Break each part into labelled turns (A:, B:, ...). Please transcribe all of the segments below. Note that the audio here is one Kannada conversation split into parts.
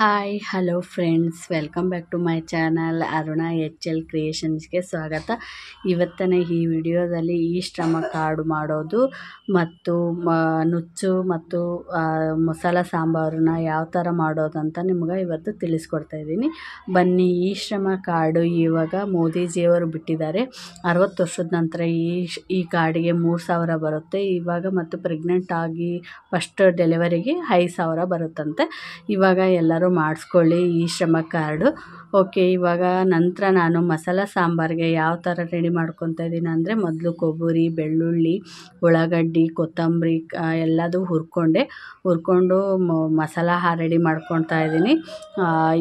A: hi hello friends welcome back to my channel Aruna H L ಕ್ರಿಯೇಷನ್ಸ್ಗೆ ಸ್ವಾಗತ ಇವತ್ತನೇ ಈ ವಿಡಿಯೋದಲ್ಲಿ ಈ ಶ್ರಮ ಕಾರ್ಡು ಮಾಡೋದು ಮತ್ತು ನುಚ್ಚು ಮತ್ತು ಮಸಾಲ ಸಾಂಬಾರನ್ನ ಯಾವ ಥರ ಮಾಡೋದು ಅಂತ ನಿಮ್ಗೆ ಇವತ್ತು ತಿಳಿಸ್ಕೊಡ್ತಾ ಇದ್ದೀನಿ ಬನ್ನಿ ಈ ಶ್ರಮ ಕಾರ್ಡು ಇವಾಗ ಮೋದಿಜಿಯವರು ಬಿಟ್ಟಿದ್ದಾರೆ ಅರವತ್ತು ವರ್ಷದ ನಂತರ ಈ ಈ ಕಾರ್ಡಿಗೆ ಮೂರು ಸಾವಿರ ಬರುತ್ತೆ ಇವಾಗ ಮತ್ತು ಪ್ರೆಗ್ನೆಂಟ್ ಆಗಿ ಫಸ್ಟ್ ಡೆಲಿವರಿಗೆ ಐದು ಸಾವಿರ ಬರುತ್ತಂತೆ ಇವಾಗ ಎಲ್ಲರೂ ಮಾಡಿಸ್ಕೊಳ್ಳಿ ಈ ಶ್ರಮ ಕಾರ್ಡು ಓಕೆ ಇವಾಗ ನಂತರ ನಾನು ಮಸಾಲ ಸಾಂಬಾರಿಗೆ ಯಾವ ಥರ ರೆಡಿ ಮಾಡ್ಕೊತಾ ಇದ್ದೀನಿ ಅಂದರೆ ಮೊದಲು ಕೊಬ್ಬರಿ ಬೆಳ್ಳುಳ್ಳಿ ಉಳ್ಳಾಗಡ್ಡಿ ಕೊತ್ತಂಬರಿ ಎಲ್ಲದೂ ಹುರ್ಕೊಂಡೆ ಹುರ್ಕೊಂಡು ಮಸಾಲ ರೆಡಿ ಮಾಡ್ಕೊತಾ ಇದ್ದೀನಿ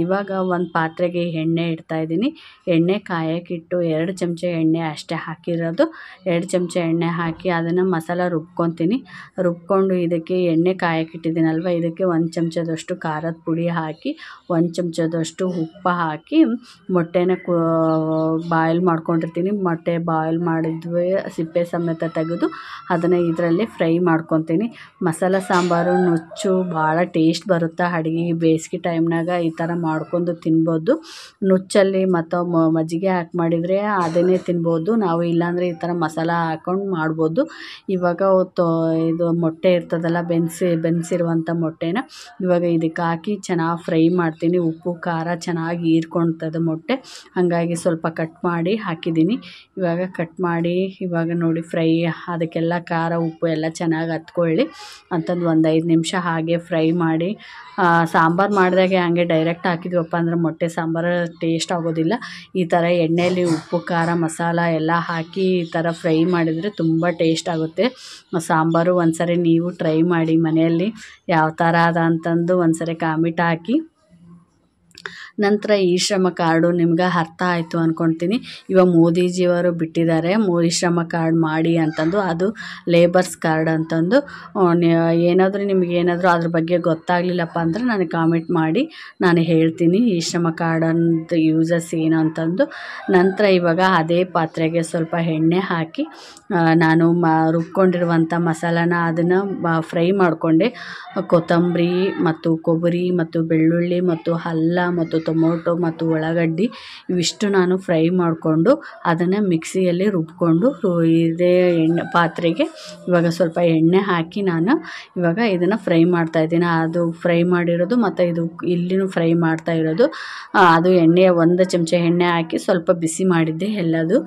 A: ಇವಾಗ ಒಂದು ಪಾತ್ರೆಗೆ ಎಣ್ಣೆ ಇಡ್ತಾ ಇದ್ದೀನಿ ಎಣ್ಣೆ ಕಾಯಕ್ಕಿಟ್ಟು ಎರಡು ಚಮಚ ಎಣ್ಣೆ ಅಷ್ಟೇ ಹಾಕಿರೋದು ಎರಡು ಚಮಚ ಎಣ್ಣೆ ಹಾಕಿ ಅದನ್ನು ಮಸಾಲ ರುಬ್ಕೊತೀನಿ ರುಬ್ಕೊಂಡು ಇದಕ್ಕೆ ಎಣ್ಣೆ ಕಾಯಕ್ಕಿಟ್ಟಿದ್ದೀನಲ್ವ ಇದಕ್ಕೆ ಒಂದು ಚಮಚದಷ್ಟು ಖಾರದ ಪುಡಿ ಹಾಕಿ ಹಾಕಿ ಒಂದು ಚಮಚದಷ್ಟು ಉಪ್ಪು ಹಾಕಿ ಮೊಟ್ಟೆನ ಕು ಬಾಯ್ಲ್ ಮಾಡ್ಕೊಂಡಿರ್ತೀನಿ ಮೊಟ್ಟೆ ಬಾಯ್ಲ್ ಮಾಡಿದ್ವಿ ಸಿಪ್ಪೆ ಸಮೇತ ತೆಗೆದು ಅದನ್ನು ಇದರಲ್ಲಿ ಫ್ರೈ ಮಾಡ್ಕೊತೀನಿ ಮಸಾಲೆ ಸಾಂಬಾರು ನುಚ್ಚು ಭಾಳ ಟೇಸ್ಟ್ ಬರುತ್ತೆ ಅಡುಗೆ ಬೇಸಿಗೆ ಟೈಮ್ನಾಗ ಈ ಥರ ಮಾಡ್ಕೊಂಡು ತಿನ್ಬೋದು ನುಚ್ಚಲ್ಲಿ ಮತ್ತು ಮಜ್ಜಿಗೆ ಹಾಕಿ ಮಾಡಿದರೆ ಅದನ್ನೇ ತಿನ್ಬೋದು ನಾವು ಇಲ್ಲಾಂದರೆ ಈ ಥರ ಮಸಾಲ ಹಾಕ್ಕೊಂಡು ಮಾಡ್ಬೋದು ಇವಾಗ ಇದು ಮೊಟ್ಟೆ ಇರ್ತದಲ್ಲ ಬೆನ್ಸಿ ಬೆನ್ಸಿರುವಂಥ ಮೊಟ್ಟೆನ ಇವಾಗ ಇದಕ್ಕೆ ಹಾಕಿ ಚೆನ್ನಾಗಿ ಫ್ರೈ ಮಾಡ್ತೀನಿ ಉಪ್ಪು ಖಾರ ಚೆನ್ನಾಗಿ ಹೀರ್ಕೊಳ್ತದೆ ಮೊಟ್ಟೆ ಹಾಗಾಗಿ ಸ್ವಲ್ಪ ಕಟ್ ಮಾಡಿ ಹಾಕಿದ್ದೀನಿ ಇವಾಗ ಕಟ್ ಮಾಡಿ ಇವಾಗ ನೋಡಿ ಫ್ರೈ ಅದಕ್ಕೆಲ್ಲ ಖಾರ ಉಪ್ಪು ಎಲ್ಲ ಚೆನ್ನಾಗಿ ಹತ್ಕೊಳ್ಳಿ ಅಂತಂದು ಒಂದು ಐದು ನಿಮಿಷ ಹಾಗೆ ಫ್ರೈ ಮಾಡಿ ಸಾಂಬಾರು ಮಾಡಿದಾಗೆ ಹಾಗೆ ಡೈರೆಕ್ಟ್ ಹಾಕಿದ್ವಪ್ಪ ಅಂದ್ರೆ ಮೊಟ್ಟೆ ಸಾಂಬಾರು ಟೇಸ್ಟ್ ಆಗೋದಿಲ್ಲ ಈ ಥರ ಎಣ್ಣೆಯಲ್ಲಿ ಉಪ್ಪು ಖಾರ ಮಸಾಲ ಎಲ್ಲ ಹಾಕಿ ಈ ಥರ ಫ್ರೈ ಮಾಡಿದರೆ ತುಂಬ ಟೇಸ್ಟ್ ಆಗುತ್ತೆ ಸಾಂಬಾರು ಸರಿ ನೀವು ಟ್ರೈ ಮಾಡಿ ಮನೆಯಲ್ಲಿ ಯಾವ ಥರ ಅದ ಅಂತಂದು ಒಂದ್ಸರಿ ಕಾಮಿಟ್ ಹಾಕಿ ನಂತರ ಈ ಶ್ರಮ ಕಾರ್ಡು ನಿಮ್ಗೆ ಅರ್ಥ ಆಯಿತು ಅಂದ್ಕೊಳ್ತೀನಿ ಇವಾಗ ಮೋದಿಜಿಯವರು ಬಿಟ್ಟಿದ್ದಾರೆ ಮೋದಿ ಶ್ರಮ ಕಾರ್ಡ್ ಮಾಡಿ ಅಂತಂದು ಅದು ಲೇಬರ್ಸ್ ಕಾರ್ಡ್ ಅಂತಂದು ಏನಾದರೂ ನಿಮ್ಗೆ ಏನಾದರೂ ಅದ್ರ ಬಗ್ಗೆ ಗೊತ್ತಾಗಲಿಲ್ಲಪ್ಪ ಅಂದರೆ ನಾನು ಕಾಮೆಂಟ್ ಮಾಡಿ ನಾನು ಹೇಳ್ತೀನಿ ಈ ಶ್ರಮ ಅಂತ ಯೂಸಸ್ ಏನು ಅಂತಂದು ನಂತರ ಇವಾಗ ಅದೇ ಪಾತ್ರೆಗೆ ಸ್ವಲ್ಪ ಎಣ್ಣೆ ಹಾಕಿ ನಾನು ಮ ರುಬ್ಕೊಂಡಿರುವಂಥ ಮಸಾಲಾನ ಅದನ್ನು ಫ್ರೈ ಮಾಡಿಕೊಂಡೆ ಕೊತ್ತಂಬರಿ ಮತ್ತು ಕೊಬ್ಬರಿ ಮತ್ತು ಬೆಳ್ಳುಳ್ಳಿ ಮತ್ತು ಹಲ್ಲ ಮತ್ತು ಟೊಮೊಟೊ ಮತ್ತು ಉಳ್ಳಾಗಡ್ಡಿ ಇವಿಷ್ಟು ನಾನು ಫ್ರೈ ಮಾಡಿಕೊಂಡು ಅದನ್ನು ಮಿಕ್ಸಿಯಲ್ಲಿ ರುಬ್ಕೊಂಡು ಇದೇ ಎಣ್ಣೆ ಪಾತ್ರೆಗೆ ಇವಾಗ ಸ್ವಲ್ಪ ಎಣ್ಣೆ ಹಾಕಿ ನಾನು ಇವಾಗ ಇದನ್ನು ಫ್ರೈ ಮಾಡ್ತಾ ಇದ್ದೀನಿ ಅದು ಫ್ರೈ ಮಾಡಿರೋದು ಮತ್ತು ಇದು ಇಲ್ಲಿನೂ ಫ್ರೈ ಮಾಡ್ತಾ ಇರೋದು ಅದು ಎಣ್ಣೆ ಒಂದು ಚಮಚ ಎಣ್ಣೆ ಹಾಕಿ ಸ್ವಲ್ಪ ಬಿಸಿ ಮಾಡಿದ್ದೆ ಎಲ್ಲದು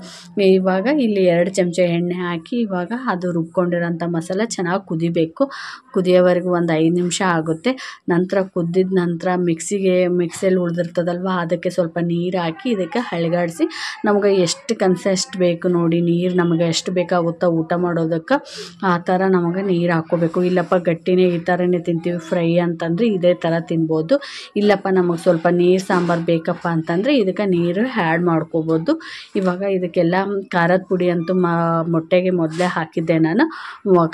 A: ಇವಾಗ ಇಲ್ಲಿ ಎರಡು ಚಮಚ ಎಣ್ಣೆ ಹಾಕಿ ಇವಾಗ ಅದು ರುಬ್ಕೊಂಡಿರೋಂಥ ಮಸಾಲೆ ಚೆನ್ನಾಗಿ ಕುದಿಬೇಕು ಕುದಿಯೋವರೆಗೂ ಒಂದು ಐದು ನಿಮಿಷ ಆಗುತ್ತೆ ನಂತರ ಕುದ್ದಿದ ನಂತರ ಮಿಕ್ಸಿಗೆ ಮಿಕ್ಸಿಯಲ್ಲಿ ಉಳಿದಿರ್ತ ಇರ್ತದಲ್ವ ಅದಕ್ಕೆ ಸ್ವಲ್ಪ ನೀರು ಹಾಕಿ ಇದಕ್ಕೆ ಹಳಗಾಡಿಸಿ ನಮಗೆ ಎಷ್ಟು ಕನ್ಸೆಸ್ಟ್ ಬೇಕು ನೋಡಿ ನೀರು ನಮ್ಗೆ ಎಷ್ಟು ಬೇಕಾಗುತ್ತೆ ಊಟ ಮಾಡೋದಕ್ಕೆ ಆ ಥರ ನಮಗೆ ನೀರು ಹಾಕ್ಕೋಬೇಕು ಇಲ್ಲಪ್ಪ ಗಟ್ಟಿನೇ ಈ ಥರನೇ ತಿಂತೀವಿ ಫ್ರೈ ಅಂತಂದರೆ ಇದೇ ಥರ ತಿನ್ಬೋದು ಇಲ್ಲಪ್ಪ ನಮಗೆ ಸ್ವಲ್ಪ ನೀರು ಸಾಂಬಾರು ಬೇಕಪ್ಪ ಅಂತಂದರೆ ಇದಕ್ಕೆ ನೀರು ಹ್ಯಾಡ್ ಮಾಡ್ಕೋಬೋದು ಇವಾಗ ಇದಕ್ಕೆಲ್ಲ ಖಾರದ ಪುಡಿ ಅಂತೂ ಮೊಟ್ಟೆಗೆ ಮೊದಲೇ ಹಾಕಿದ್ದೆ ನಾನು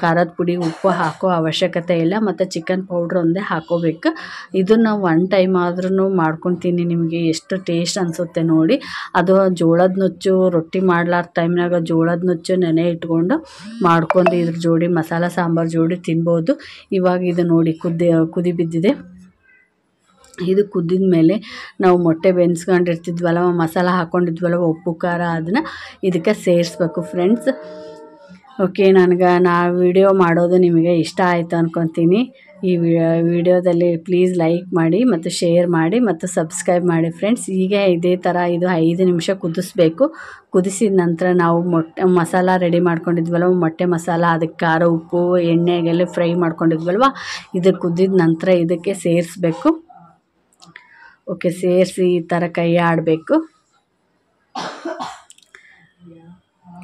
A: ಖಾರದ ಪುಡಿ ಉಪ್ಪು ಹಾಕೋ ಅವಶ್ಯಕತೆ ಇಲ್ಲ ಮತ್ತು ಚಿಕನ್ ಪೌಡ್ರ್ ಒಂದೇ ಹಾಕೋಬೇಕು ಇದನ್ನು ಒನ್ ಟೈಮ್ ಆದ್ರೂ ಮಾಡ್ಕೊಂಡು ಹೇಳ್ತೀನಿ ನಿಮಗೆ ಎಷ್ಟು ಟೇಸ್ಟ್ ಅನಿಸುತ್ತೆ ನೋಡಿ ಅದು ಜೋಳದ ನುಚ್ಚು ರೊಟ್ಟಿ ಮಾಡ್ಲಾರ್ದ ಟೈಮ್ನಾಗ ಜೋಳದ ನುಚ್ಚು ನೆನೆ ಇಟ್ಕೊಂಡು ಮಾಡ್ಕೊಂಡು ಇದ್ರ ಜೋಡಿ ಮಸಾಲ ಸಾಂಬಾರು ಜೋಡಿ ತಿನ್ಬೋದು ಇವಾಗ ಇದು ನೋಡಿ ಕುದಿ ಕುದಿ ಬಿದ್ದಿದೆ ಇದು ಕುದ್ದಿದ ಮೇಲೆ ನಾವು ಮೊಟ್ಟೆ ಬೆನ್ಸ್ಕೊಂಡಿರ್ತಿದ್ವಲ್ಲ ಮಸಾಲ ಹಾಕ್ಕೊಂಡಿದ್ವಲ್ಲ ಉಪ್ಪು ಖಾರ ಅದನ್ನ ಇದಕ್ಕೆ ಸೇರಿಸ್ಬೇಕು ಫ್ರೆಂಡ್ಸ್ ಓಕೆ ನನಗೆ ನಾ ವಿಡಿಯೋ ಮಾಡೋದು ನಿಮಗೆ ಇಷ್ಟ ಆಯಿತು ಅನ್ಕೊತೀನಿ ಈ ವಿಡಿಯೋದಲ್ಲಿ ಪ್ಲೀಸ್ ಲೈಕ್ ಮಾಡಿ ಮತ್ತು ಶೇರ್ ಮಾಡಿ ಮತ್ತು ಸಬ್ಸ್ಕ್ರೈಬ್ ಮಾಡಿ ಫ್ರೆಂಡ್ಸ್ ಈಗ ಇದೇ ಥರ ಇದು ಐದು ನಿಮಿಷ ಕುದಿಸ್ಬೇಕು ಕುದಿಸಿದ ನಂತರ ನಾವು ಮೊಟ್ಟೆ ಮಸಾಲ ರೆಡಿ ಮಾಡ್ಕೊಂಡಿದ್ವಲ್ವ ಮೊಟ್ಟೆ ಮಸಾಲ ಅದಕ್ಕೆ ಖಾರ ಉಪ್ಪು ಎಣ್ಣೆಗೆಲ್ಲ ಫ್ರೈ ಮಾಡ್ಕೊಂಡಿದ್ವಲ್ವ ಇದು ಕುದ್ದಿದ ನಂತರ ಇದಕ್ಕೆ ಸೇರಿಸ್ಬೇಕು ಓಕೆ ಸೇರಿಸಿ ಈ ಥರ ಕೈ ಆಡಬೇಕು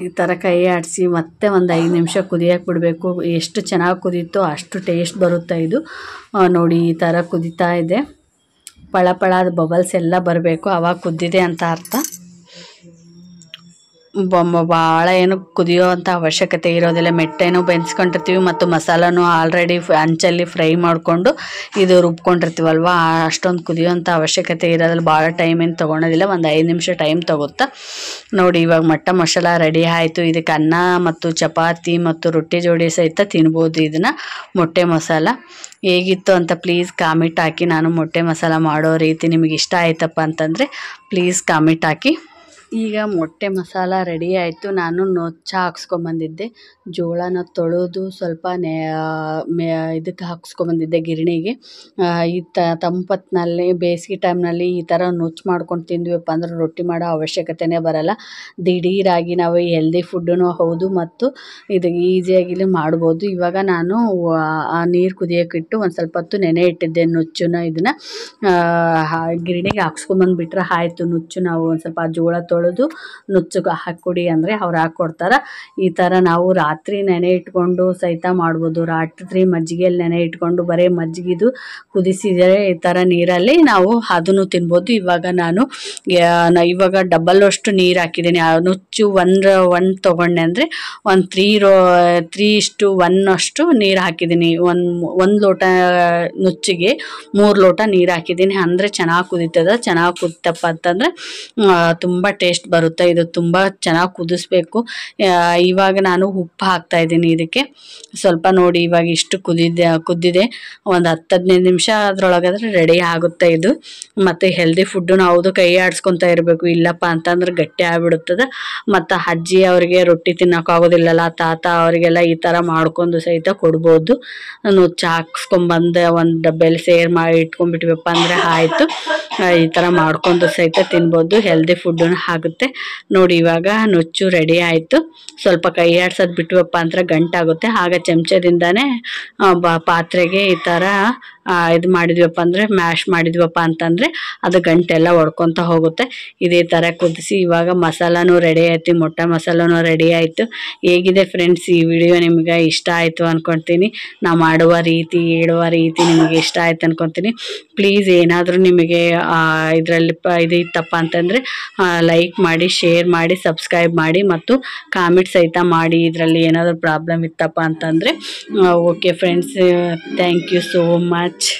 A: ಈ ಥರ ಕೈ ಆಡಿಸಿ ಮತ್ತೆ ಒಂದು ಐದು ನಿಮಿಷ ಕುದಿಯೋಕೆ ಬಿಡಬೇಕು ಎಷ್ಟು ಚೆನ್ನಾಗಿ ಕುದೀತೋ ಅಷ್ಟು ಟೇಸ್ಟ್ ಬರುತ್ತೆ ಇದು ನೋಡಿ ಈ ಥರ ಕುದೀತಾ ಇದೆ ಪಳ ಬಬಲ್ಸ್ ಎಲ್ಲ ಬರಬೇಕು ಅವಾಗ ಕುದ್ದಿದೆ ಅಂತ ಅರ್ಥ ಭಾಳ ಏನು ಕುದಿಯೋ ಅಂಥ ಅವಶ್ಯಕತೆ ಇರೋದಿಲ್ಲ ಮೆಟ್ಟೆನೂ ಬೆನ್ಸ್ಕೊಂಡಿರ್ತೀವಿ ಮತ್ತು ಮಸಾಲನೂ ಆಲ್ರೆಡಿ ಹಂಚಲ್ಲಿ ಫ್ರೈ ಮಾಡಿಕೊಂಡು ಇದು ರುಬ್ಕೊಂಡಿರ್ತೀವಲ್ವ ಅಷ್ಟೊಂದು ಕುದಿಯೋಂಥ ಅವಶ್ಯಕತೆ ಇರೋದಿಲ್ಲ ಭಾಳ ಟೈಮ್ ಏನು ತೊಗೊಳೋದಿಲ್ಲ ಒಂದು ಐದು ನಿಮಿಷ ಟೈಮ್ ತೊಗುತ್ತಾ ನೋಡಿ ಇವಾಗ ಮಟ್ಟ ಮಸಾಲ ರೆಡಿ ಆಯಿತು ಇದಕ್ಕೆ ಅನ್ನ ಮತ್ತು ಚಪಾತಿ ಮತ್ತು ರೊಟ್ಟಿ ಜೋಡಿ ಸಹಿತ ತಿನ್ಬೋದು ಇದನ್ನು ಮೊಟ್ಟೆ ಮಸಾಲ ಹೇಗಿತ್ತು ಅಂತ ಪ್ಲೀಸ್ ಕಾಮಿಟ್ ಹಾಕಿ ನಾನು ಮೊಟ್ಟೆ ಮಸಾಲ ಮಾಡೋ ರೀತಿ ನಿಮಗೆ ಇಷ್ಟ ಆಯ್ತಪ್ಪ ಅಂತಂದರೆ ಪ್ಲೀಸ್ ಕಾಮಿಟ್ ಹಾಕಿ ಈಗ ಮೊಟ್ಟೆ ಮಸಾಲ ರೆಡಿ ಆಯಿತು ನಾನು ನೊಚ್ಚ ಹಾಕ್ಸ್ಕೊಂಬಂದಿದ್ದೆ ಜೋಳನ ತೊಳೆದು ಸ್ವಲ್ಪ ನೆ ಮೆ ಇದಕ್ಕೆ ಹಾಕ್ಸ್ಕೊಂಬಂದಿದ್ದೆ ಗಿರಣಿಗೆ ಈ ತಂಪತ್ತಿನಲ್ಲಿ ಬೇಸಿಗೆ ಟೈಮ್ನಲ್ಲಿ ಈ ಥರ ನುಚ್ಚು ಮಾಡ್ಕೊಂಡು ತಿಂದ್ವಪ್ಪ ಅಂದ್ರೆ ರೊಟ್ಟಿ ಮಾಡೋ ಅವಶ್ಯಕತೆನೇ ಬರಲ್ಲ ದಿಢೀರಾಗಿ ನಾವು ಹೆಲ್ದಿ ಫುಡ್ಡೂ ಹೌದು ಮತ್ತು ಇದು ಈಸಿಯಾಗಿಲ್ಲಿ ಮಾಡ್ಬೋದು ಇವಾಗ ನಾನು ಆ ನೀರು ಕುದಿಯೋಕ್ಕಿಟ್ಟು ಒಂದು ಸ್ವಲ್ಪ ಹೊತ್ತು ನೆನೆ ಇಟ್ಟಿದ್ದೆ ನುಚ್ಚುನ ಇದನ್ನು ಗಿರಣಿಗೆ ಹಾಕ್ಸ್ಕೊಂಬಂದುಬಿಟ್ರೆ ಆಯಿತು ನುಚ್ಚು ನಾವು ಒಂದು ಸ್ವಲ್ಪ ಜೋಳ ತೊಳೆ ತೊಳೆದು ನುಚ್ಚಗೆ ಹಾಕ್ಕೊಡಿ ಅಂದರೆ ಅವ್ರು ಹಾಕ್ಕೊಡ್ತಾರೆ ಈ ಥರ ನಾವು ರಾತ್ರಿ ನೆನೆ ಇಟ್ಕೊಂಡು ಸಹಿತ ಮಾಡ್ಬೋದು ರಾತ್ರಿ ಮಜ್ಜಿಗೆಯಲ್ಲಿ ನೆನೆ ಇಟ್ಕೊಂಡು ಬರೀ ಮಜ್ಜಿಗೆದು ಕುದಿಸಿದರೆ ಈ ಥರ ನೀರಲ್ಲಿ ನಾವು ಅದನ್ನು ತಿನ್ಬೋದು ಇವಾಗ ನಾನು ಇವಾಗ ಡಬಲ್ ಅಷ್ಟು ನೀರು ಹಾಕಿದ್ದೀನಿ ನುಚ್ಚು ಒನ್ ಒನ್ ತೊಗೊಂಡೆ ಅಂದರೆ ಒಂದು ತ್ರೀ ರೋ ತ್ರೀ ಇಷ್ಟು ಒನ್ ಅಷ್ಟು ನೀರು ಹಾಕಿದ್ದೀನಿ ಒಂದು ಒಂದು ಲೋಟ ನುಚ್ಚಿಗೆ ಮೂರು ಲೋಟ ನೀರು ಹಾಕಿದ್ದೀನಿ ಅಂದರೆ ಚೆನ್ನಾಗಿ ಕುದೀತದ ಚೆನ್ನಾಗಿ ಕುದಿತಪ್ಪ ಅಂತಂದರೆ ತುಂಬ ಟೇಸ್ಟ್ ಟೇಸ್ಟ್ ಬರುತ್ತೆ ಇದು ತುಂಬ ಚೆನ್ನಾಗಿ ಕುದಿಸ್ಬೇಕು ಇವಾಗ ನಾನು ಉಪ್ಪು ಹಾಕ್ತಾ ಇದ್ದೀನಿ ಇದಕ್ಕೆ ಸ್ವಲ್ಪ ನೋಡಿ ಇವಾಗ ಇಷ್ಟು ಕುದಿದೆ ಕುದ್ದಿದೆ ಒಂದು ಹತ್ತು ಹದಿನೈದು ನಿಮಿಷ ಅದರೊಳಗಾದ್ರೆ ರೆಡಿ ಆಗುತ್ತೆ ಇದು ಮತ್ತು ಹೆಲ್ದಿ ಫುಡ್ಡು ನಾವು ಕೈ ಆಡಿಸ್ಕೊತಾ ಇರಬೇಕು ಇಲ್ಲಪ್ಪ ಅಂತಂದ್ರೆ ಗಟ್ಟಿ ಆಗಿಬಿಡುತ್ತದೆ ಮತ್ತು ಅಜ್ಜಿ ಅವರಿಗೆ ರೊಟ್ಟಿ ತಿನ್ನೋಕ್ಕಾಗೋದಿಲ್ಲಲ್ಲ ತಾತ ಅವರಿಗೆಲ್ಲ ಈ ಥರ ಮಾಡ್ಕೊಂಡು ಸಹಿತ ಕೊಡ್ಬೋದು ನಾನು ಹಾಕ್ಸ್ಕೊಂಬಂದು ಒಂದು ಡಬ್ಬೆಲಿ ಸೇರ್ ಮಾಡಿ ಇಟ್ಕೊಂಡ್ಬಿಟ್ವಪ್ಪ ಅಂದರೆ ಆಯಿತು ಈ ಥರ ಮಾಡ್ಕೊಂಡು ಸಹಿತ ತಿನ್ಬೋದು ಹೆಲ್ದಿ ಫುಡ್ ಹಾಕಿ ಆಗುತ್ತೆ ನೋಡಿ ಇವಾಗ ನುಚ್ಚು ರೆಡಿ ಆಯಿತು ಸ್ವಲ್ಪ ಕೈ ಆಡ್ಸೋದು ಬಿಟ್ವಪ್ಪ ಅಂದ್ರೆ ಗಂಟಾಗುತ್ತೆ ಆಗ ಚಮಚದಿಂದನೇ ಪಾತ್ರೆಗೆ ಈ ಥರ ಇದು ಮಾಡಿದ್ವಪ್ಪ ಅಂದರೆ ಮ್ಯಾಶ್ ಮಾಡಿದ್ವಪ್ಪ ಅಂತಂದರೆ ಅದು ಗಂಟೆಲ್ಲ ಒಡ್ಕೊತ ಹೋಗುತ್ತೆ ಇದೇ ಥರ ಕುದಿಸಿ ಇವಾಗ ಮಸಾಲನೂ ರೆಡಿ ಆಯಿತು ಮೊಟ್ಟೆ ಮಸಾಲನೂ ರೆಡಿ ಆಯಿತು ಹೇಗಿದೆ ಫ್ರೆಂಡ್ಸ್ ಈ ವಿಡಿಯೋ ನಿಮಗೆ ಇಷ್ಟ ಆಯಿತು ಅಂದ್ಕೊಳ್ತೀನಿ ನಾವು ಮಾಡುವ ರೀತಿ ಹೇಳುವ ರೀತಿ ನಿಮಗೆ ಇಷ್ಟ ಆಯ್ತು ಅಂದ್ಕೊತೀನಿ ಪ್ಲೀಸ್ ಏನಾದರೂ ನಿಮಗೆ ಇದರಲ್ಲಿ ಇದು ಇತ್ತಪ್ಪ ಅಂತಂದರೆ ಲೈಕ್ ಲೈಕ್ ಮಾಡಿ ಶೇರ್ ಮಾಡಿ ಸಬ್ಸ್ಕ್ರೈಬ್ ಮಾಡಿ ಮತ್ತು ಕಾಮೆಂಟ್ ಸಹಿತ ಮಾಡಿ ಇದರಲ್ಲಿ ಏನಾದರೂ ಪ್ರಾಬ್ಲಮ್ ಇತ್ತಪ್ಪ ಅಂತಂದರೆ okay friends thank you so much